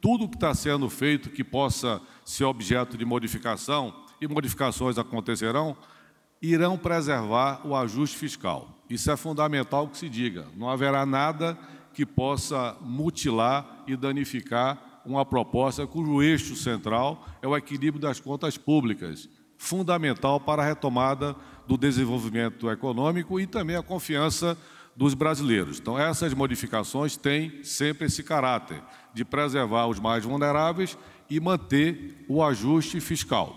Tudo que está sendo feito que possa ser objeto de modificação, e modificações acontecerão, irão preservar o ajuste fiscal. Isso é fundamental que se diga. Não haverá nada que possa mutilar e danificar uma proposta cujo eixo central é o equilíbrio das contas públicas, fundamental para a retomada do desenvolvimento econômico e também a confiança dos brasileiros. Então, essas modificações têm sempre esse caráter de preservar os mais vulneráveis e manter o ajuste fiscal.